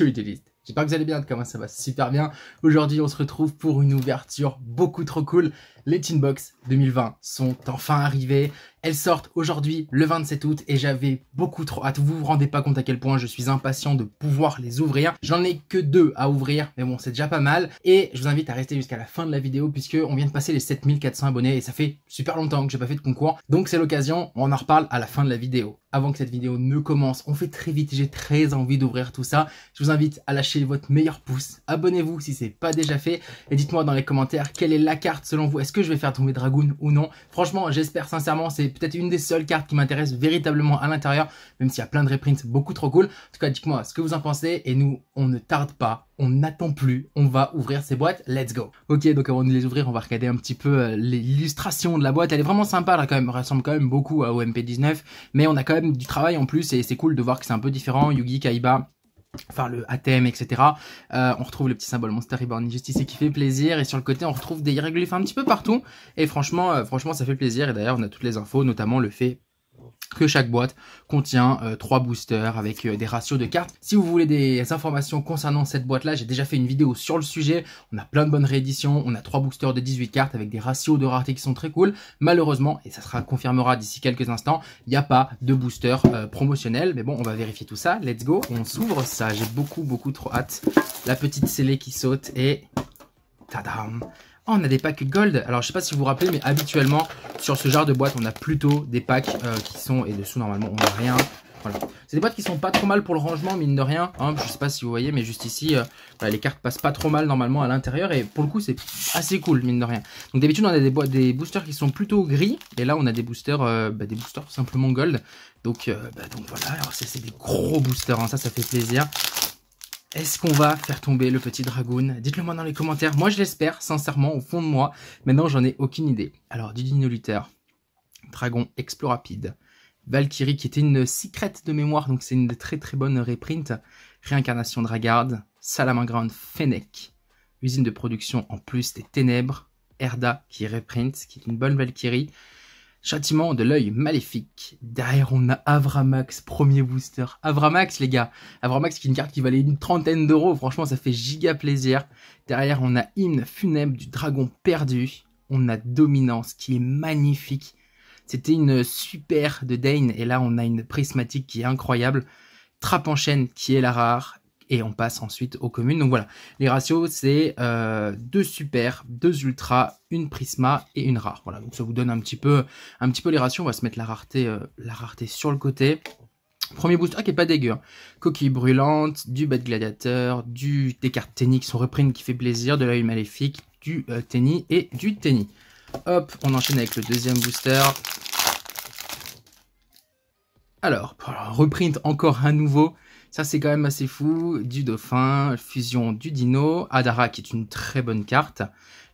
Utiliste J'espère que vous allez bien, comment ça va super bien. Aujourd'hui, on se retrouve pour une ouverture beaucoup trop cool. Les Tinbox 2020 sont enfin arrivés. Elles sortent aujourd'hui le 27 août et j'avais beaucoup trop hâte. Vous vous rendez pas compte à quel point je suis impatient de pouvoir les ouvrir. J'en ai que deux à ouvrir, mais bon, c'est déjà pas mal. Et je vous invite à rester jusqu'à la fin de la vidéo puisque on vient de passer les 7400 abonnés et ça fait super longtemps que j'ai pas fait de concours. Donc c'est l'occasion, on en reparle à la fin de la vidéo. Avant que cette vidéo ne commence, on fait très vite, j'ai très envie d'ouvrir tout ça. Je vous invite à lâcher votre meilleur pouce, abonnez-vous si c'est pas déjà fait et dites-moi dans les commentaires quelle est la carte selon vous. Est-ce que je vais faire tomber Dragoon ou non Franchement, j'espère sincèrement, c'est peut-être une des seules cartes qui m'intéresse véritablement à l'intérieur, même s'il y a plein de reprints beaucoup trop cool. En tout cas, dites-moi ce que vous en pensez et nous, on ne tarde pas, on n'attend plus, on va ouvrir ces boîtes, let's go Ok, donc avant de les ouvrir, on va regarder un petit peu euh, l'illustration de la boîte, elle est vraiment sympa, elle ressemble quand même beaucoup à OMP19, mais on a quand même du travail en plus et c'est cool de voir que c'est un peu différent, Yugi, Kaiba, enfin le ATM, etc. Euh, on retrouve le petit symbole Monster Reborn Injustice et qui fait plaisir. Et sur le côté, on retrouve des irréguliers un petit peu partout. Et franchement, euh, franchement, ça fait plaisir. Et d'ailleurs, on a toutes les infos, notamment le fait que chaque boîte contient 3 euh, trois boosters avec euh, des ratios de cartes. Si vous voulez des informations concernant cette boîte là, j'ai déjà fait une vidéo sur le sujet, on a plein de bonnes rééditions, on a trois boosters de 18 cartes avec des ratios de rareté qui sont très cool. Malheureusement, et ça sera confirmera d'ici quelques instants, il n'y a pas de booster euh, promotionnel, mais bon, on va vérifier tout ça, let's go, on s'ouvre ça, j'ai beaucoup beaucoup trop hâte. La petite scellée qui saute et... Tadam Oh, on a des packs gold. Alors, je sais pas si vous vous rappelez, mais habituellement, sur ce genre de boîte, on a plutôt des packs euh, qui sont... Et dessous, normalement, on n'a rien. Voilà. C'est des boîtes qui sont pas trop mal pour le rangement, mine de rien. Hein. je sais pas si vous voyez, mais juste ici, euh, bah, les cartes passent pas trop mal normalement à l'intérieur. Et pour le coup, c'est assez cool, mine de rien. Donc d'habitude, on a des, des boosters qui sont plutôt gris. Et là, on a des boosters, euh, bah, des boosters simplement gold. Donc, bah, donc voilà, alors c'est des gros boosters, hein. ça, ça fait plaisir. Est-ce qu'on va faire tomber le petit dragon? Dites-le moi dans les commentaires. Moi, je l'espère, sincèrement, au fond de moi. Maintenant, j'en ai aucune idée. Alors, Didino Luther, Dragon explore Rapide, Valkyrie, qui était une secrète de mémoire, donc c'est une très très bonne reprint. Réincarnation Dragard, Salamangrand, Fennec, Usine de production en plus des Ténèbres, Erda, qui reprint, qui est une bonne Valkyrie, Châtiment de l'œil maléfique. Derrière, on a Avramax, premier booster. Avramax, les gars. Avramax, qui est une carte qui valait une trentaine d'euros. Franchement, ça fait giga plaisir. Derrière, on a Hymne funèbre du dragon perdu. On a Dominance, qui est magnifique. C'était une super de Dane. Et là, on a une prismatique qui est incroyable. Trappe en chaîne, qui est la rare et on passe ensuite aux communes. Donc voilà, les ratios, c'est euh, deux super, deux ultra, une prisma et une rare. Voilà, donc ça vous donne un petit peu, un petit peu les ratios. On va se mettre la rareté, euh, la rareté sur le côté. Premier booster, qui est pas dégueu. Hein. Coquille brûlante, du bad gladiateur, du, des cartes tennis qui sont reprises qui fait plaisir, de l'œil maléfique, du euh, tennis et du tennis. Hop, on enchaîne avec le deuxième booster. Alors, reprint encore un nouveau. Ça, c'est quand même assez fou. Du dauphin, fusion du dino. Adara, qui est une très bonne carte.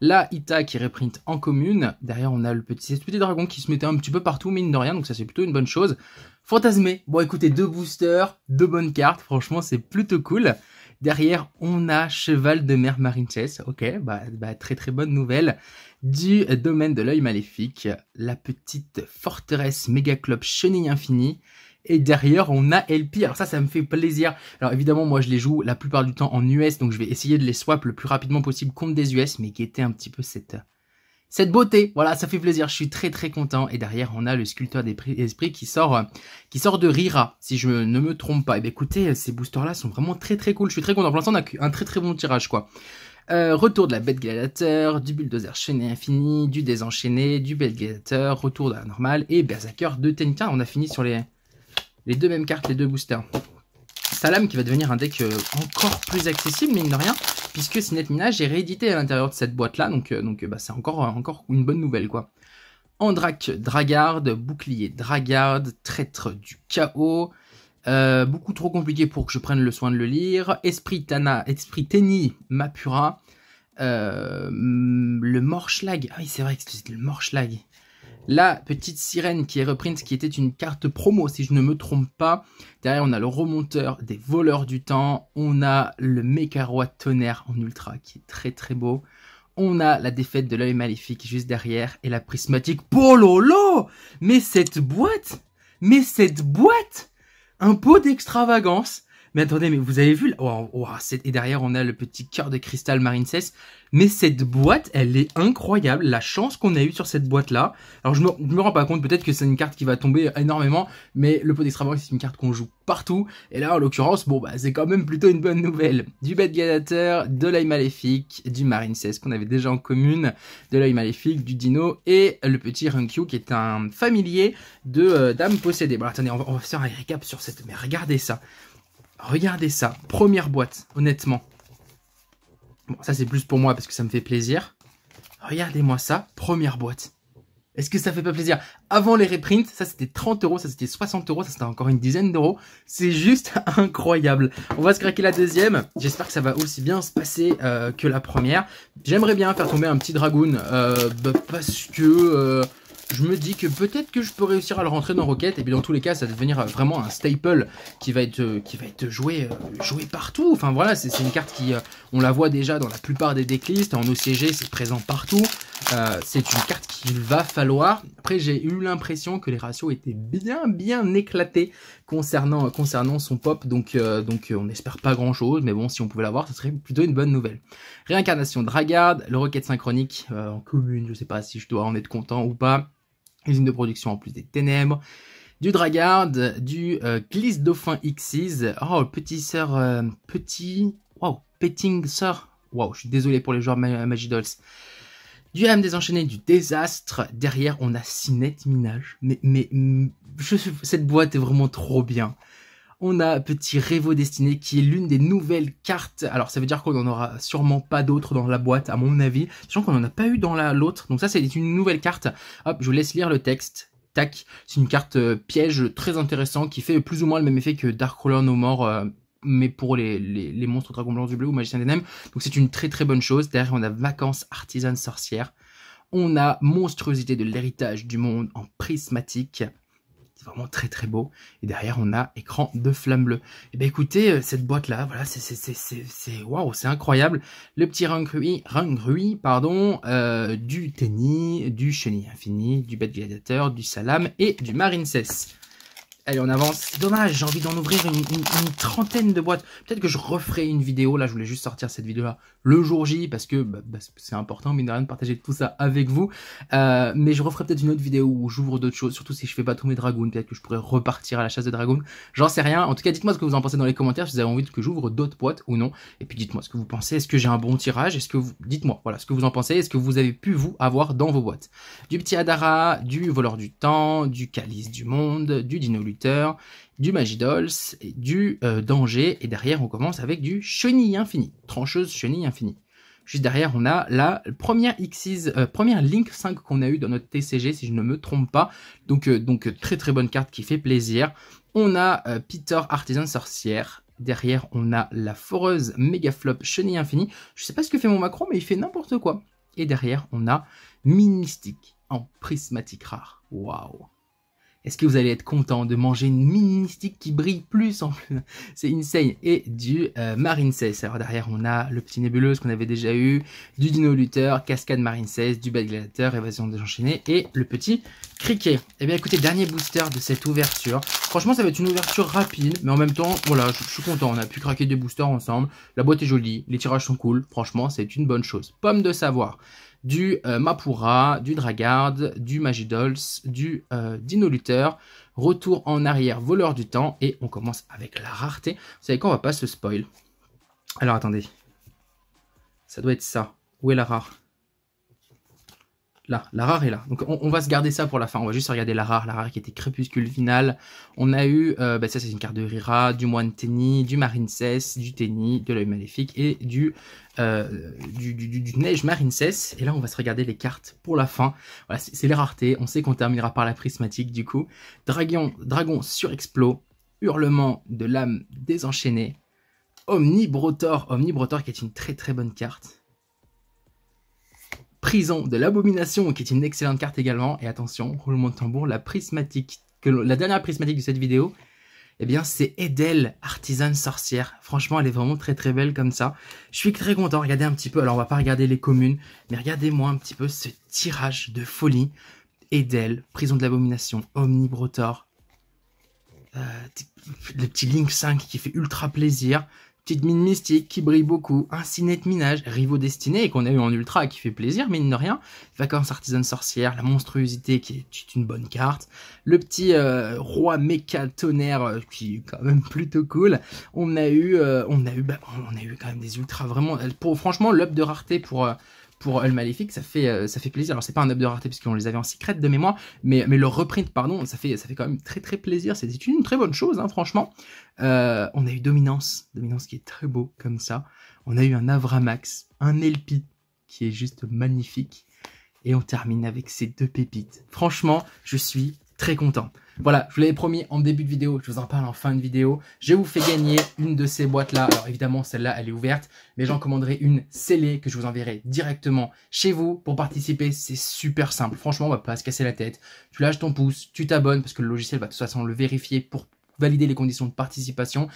La Ita, qui reprint en commune. Derrière, on a le petit, petit dragon qui se mettait un petit peu partout, mine de rien. Donc, ça, c'est plutôt une bonne chose. Fantasmé. Bon, écoutez, deux boosters, deux bonnes cartes. Franchement, c'est plutôt cool. Derrière, on a Cheval de Mer Marinches, ok, bah, bah, très très bonne nouvelle, du domaine de l'œil maléfique, la petite forteresse méga club chenille infinie, et derrière on a LP. Alors ça, ça me fait plaisir. Alors évidemment, moi je les joue la plupart du temps en US, donc je vais essayer de les swap le plus rapidement possible contre des US, mais qui guetter un petit peu cette cette beauté. Voilà, ça fait plaisir. Je suis très très content. Et derrière, on a le sculpteur des esprits qui sort, euh, qui sort de Rira, si je ne me trompe pas. Et eh bien écoutez, euh, ces boosters-là sont vraiment très très cool. Je suis très content. Pour l'instant, on a un très très bon tirage, quoi. Euh, retour de la bête gladiateur, du bulldozer chaîné infini, du désenchaîné, du bête gladiateur, retour de la normale et berserker de Tenka. On a fini sur les, les deux mêmes cartes, les deux boosters. Salam qui va devenir un deck encore plus accessible, mine de rien puisque Sinet minage est réédité à l'intérieur de cette boîte-là, donc, euh, donc euh, bah, c'est encore, euh, encore une bonne nouvelle, quoi. Andrak, Dragarde, Bouclier, Dragarde, Traître du Chaos, beaucoup trop compliqué pour que je prenne le soin de le lire, Esprit Tana, Esprit Teni, Mapura, le Morschlag, ah oui c'est vrai que c'est le Morschlag, la petite sirène qui est reprint, qui était une carte promo si je ne me trompe pas. Derrière, on a le remonteur des voleurs du temps. On a le Mekaroa tonnerre en ultra qui est très très beau. On a la défaite de l'œil maléfique juste derrière et la prismatique. Pololo Mais cette boîte Mais cette boîte Un pot d'extravagance mais attendez, mais vous avez vu Et derrière, on a le petit cœur de cristal Cess. Mais cette boîte, elle est incroyable. La chance qu'on a eue sur cette boîte-là. Alors, je me, me rends pas compte. Peut-être que c'est une carte qui va tomber énormément. Mais le pot d'extraverg, c'est une carte qu'on joue partout. Et là, en l'occurrence, bon, bah, c'est quand même plutôt une bonne nouvelle. Du Bête Gadateur, de l'œil maléfique, du Cess qu'on avait déjà en commune, de l'œil maléfique, du Dino et le petit Runkyu qui est un familier de euh, Dame possédée. Bon, attendez, on va, on va, faire un récap sur cette. Mais regardez ça. Regardez ça, première boîte, honnêtement. ça c'est plus pour moi parce que ça me fait plaisir. Regardez-moi ça, première boîte. Est-ce que ça fait pas plaisir Avant les reprints, ça c'était 30 euros, ça c'était 60 euros, ça c'était encore une dizaine d'euros. C'est juste incroyable. On va se craquer la deuxième. J'espère que ça va aussi bien se passer euh, que la première. J'aimerais bien faire tomber un petit dragoon euh, bah, parce que euh, je me dis que peut-être que je peux réussir à le rentrer dans Rocket. Et puis dans tous les cas, ça va devenir euh, vraiment un staple qui va être, euh, qui va être joué, euh, joué partout. Enfin voilà, c'est une carte qui, on la voit déjà dans la plupart des decklists. En OCG, c'est présent partout. c'est une carte qu'il va falloir. Après, j'ai eu l'impression que les ratios étaient bien, bien éclatés concernant, concernant son pop. Donc, donc on n'espère pas grand-chose. Mais bon, si on pouvait l'avoir, ce serait plutôt une bonne nouvelle. Réincarnation Dragard, le Rocket Synchronique en commune. Je sais pas si je dois en être content ou pas usine de production en plus des ténèbres, du Dragard, du euh, Glisse Dauphin X's, oh, petit sœur, euh, petit, wow, Petting Sœur, wow, je suis désolé pour les joueurs Magic Magidols. Du des désenchaîné, du désastre. Derrière, on a Cinette Minage. Mais, mais, cette boîte est vraiment trop bien. On a Petit Révo Destiné qui est l'une des nouvelles cartes. Alors ça veut dire qu'on n'en aura sûrement pas d'autres dans la boîte à mon avis. Sachant qu'on n'en a pas eu dans l'autre. Donc ça c'est une nouvelle carte. Hop, je vous laisse lire le texte. Tac, c'est une carte euh, piège très intéressante qui fait plus ou moins le même effet que Dark Roller No More. Euh, mais pour les, monstres Dragon Blanc du Bleu ou Magicien des Nems. Donc c'est une très très bonne chose. Derrière on a Vacances Artisanes Sorcières. On a Monstruosité de l'héritage du monde en prismatique vraiment très très beau. Et derrière, on a écran de flamme bleue. Et eh bien écoutez, euh, cette boîte-là, voilà, c'est c'est waouh, c'est incroyable. Le petit Rungrui Rungrui pardon, euh, du tennis, du chenille infini, du bête Gladiator, du salam et du marincess. Allez, on avance. C'est dommage, j'ai envie d'en ouvrir une, trentaine de boîtes. Peut-être que je referai une vidéo. Là, je voulais juste sortir cette vidéo-là le jour J parce que bah, bah, c'est important, mine de rien, de partager tout ça avec vous. Euh, mais je referai peut-être une autre vidéo où j'ouvre d'autres choses, surtout si je fais pas mes dragons. Peut-être que je pourrais repartir à la chasse de dragons. J'en sais rien. En tout cas, dites-moi ce que vous en pensez dans les commentaires si vous avez envie que j'ouvre d'autres boîtes ou non. Et puis dites-moi ce que vous pensez. Est-ce que j'ai un bon tirage vous. Dites-moi, voilà, ce que vous en pensez. Est-ce que vous avez pu, vous, avoir dans vos boîtes Du petit Adara, du voleur du temps, du calice du monde, du Dinolut du Magidols, du euh, Danger, et derrière on commence avec du Chenille Infini, Trancheuse Chenille Infini. Juste derrière, on a la première Xyz, euh, première Link 5 qu'on a eu dans notre TCG, si je ne me trompe pas. Donc, euh, donc très très bonne carte qui fait plaisir. On a Peter, Artisan Sorcière, Derrière, on a la foreuse Flop Chenille Infini. Je ne sais pas ce que fait mon Macron, mais il fait n'importe quoi. Et derrière, on a Mystique en prismatique rare. Waouh est-ce que vous allez être content de manger une mini stick qui brille plus en plus C'est insane. Et du euh, Marine 16. Alors derrière, on a le petit nébuleuse qu'on avait déjà eu, du Dino Luther, Cascade Marine 16, du Bad Gladiator, Évasion des Enchaînés et le petit Criquet. Eh bien écoutez, dernier booster de cette ouverture. Franchement, ça va être une ouverture rapide, mais en même temps, voilà, je, suis content. On a pu craquer des boosters ensemble. La boîte est jolie, les tirages sont cool. Franchement, c'est une bonne chose. Pomme de savoir du euh, Mapura, du Dragard, du Magidols, du euh, Dino Luther, retour en arrière, voleur du temps, et on commence avec la rareté. Vous savez qu'on va pas se spoil. Alors attendez, ça doit être ça. Où est la rare Là, la rare est là. Donc on, va se garder ça pour la fin. On va juste regarder la rare, la rare qui était crépuscule final. On a eu, euh, bah, ça c'est une carte de Rira, du moine Tenny, du marine du Tenny, de l'œil maléfique et du, euh, du, neige marine Et là on va se regarder les cartes pour la fin. Voilà, c'est les raretés. On sait qu'on terminera par la prismatique du coup. Dragon, dragon hurlement de l'âme désenchaînée, Omnibrotor, Omnibrotor qui est une très très bonne carte. Prison de l'abomination, qui est une excellente carte également. Et attention, roulement de tambour, la prismatique, que la dernière prismatique de cette vidéo, eh bien c'est Edel, artisane sorcière. Franchement, elle est vraiment très très belle comme ça. Je suis très content, regardez un petit peu, alors on va pas regarder les communes, mais regardez-moi un petit peu ce tirage de folie. Edel, Prison de l'abomination, Omnibrotor, le euh, petit Link 5 qui fait ultra plaisir, Petite mine mystique qui brille beaucoup, un ciné minage, rivaux destiné et qu'on a eu en ultra qui fait plaisir, mine de rien. Vacances artisanes sorcières, la monstruosité qui est une bonne carte. Le petit euh, roi méca tonnerre euh, qui est quand même plutôt cool. On a eu, euh, on a eu, bah, on a eu quand même des ultras vraiment. Pour, franchement, l'up de rareté pour pour le Maléfique, ça fait, euh, ça fait plaisir. Alors, c'est pas un up de rareté puisqu'on les avait en secret de mémoire, mais, mais leur reprint, pardon, ça fait, ça fait quand même très très plaisir. C'est une très bonne chose, hein, franchement. Euh, on a eu Dominance, Dominance qui est très beau comme ça. On a eu un Avramax, un Elpi qui est juste magnifique. Et on termine avec ces deux pépites. Franchement, je suis très content. Voilà, je vous l'avais promis en début de vidéo, je vous en parle en fin de vidéo. Je vous fais gagner une de ces boîtes-là. Alors évidemment, celle-là, elle est ouverte, mais j'en commanderai une scellée que je vous enverrai directement chez vous pour participer. C'est super simple. Franchement, on va pas se casser la tête. Tu lâches ton pouce, tu t'abonnes parce que le logiciel va de toute façon le vérifier pour valider les conditions de participation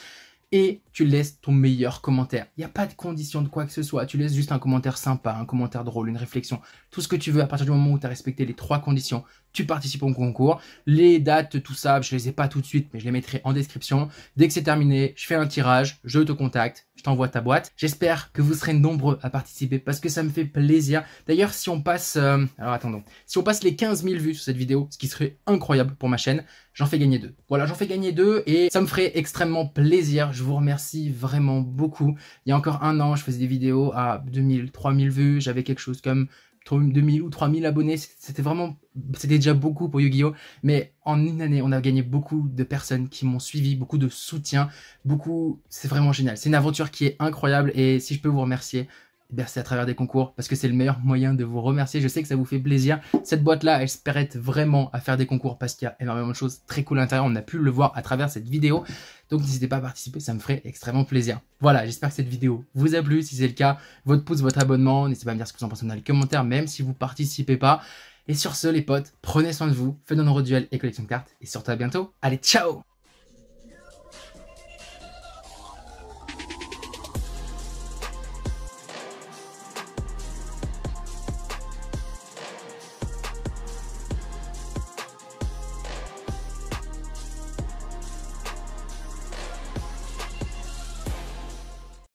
et tu laisses ton meilleur commentaire. Il n'y a pas de condition de quoi que ce soit. Tu laisses juste un commentaire sympa, un commentaire drôle, une réflexion. Tout ce que tu veux à partir du moment où tu as respecté les trois conditions, tu participes au concours. Les dates, tout ça, je ne les ai pas tout de suite, mais je les mettrai en description. Dès que c'est terminé, je fais un tirage, je te contacte t'envoie ta boîte. J'espère que vous serez nombreux à participer parce que ça me fait plaisir. D'ailleurs, si on passe, euh, alors attendons, si on passe les 15 000 vues sur cette vidéo, ce qui serait incroyable pour ma chaîne, j'en fais gagner deux. Voilà, j'en fais gagner deux et ça me ferait extrêmement plaisir. Je vous remercie vraiment beaucoup. Il y a encore un an, je faisais des vidéos à 2000, 3000 vues, j'avais quelque chose comme 2000 ou 3000 abonnés, c'était vraiment, c'était déjà beaucoup pour Yu-Gi-Oh! Mais en une année, on a gagné beaucoup de personnes qui m'ont suivi, beaucoup de soutien, beaucoup, c'est vraiment génial. C'est une aventure qui est incroyable et si je peux vous remercier, à travers des concours parce que c'est le meilleur moyen de vous remercier. Je sais que ça vous fait plaisir. Cette boîte-là, elle se vraiment à faire des concours parce qu'il y a énormément de choses très cool à l'intérieur. On a pu le voir à travers cette vidéo. Donc n'hésitez pas à participer, ça me ferait extrêmement plaisir. Voilà, j'espère que cette vidéo vous a plu. Si c'est le cas, votre pouce, votre abonnement. N'hésitez pas à me dire ce que vous en pensez dans les commentaires, même si vous participez pas. Et sur ce, les potes, prenez soin de vous, faites de nos duels et collection de cartes. Et surtout à bientôt. Allez, ciao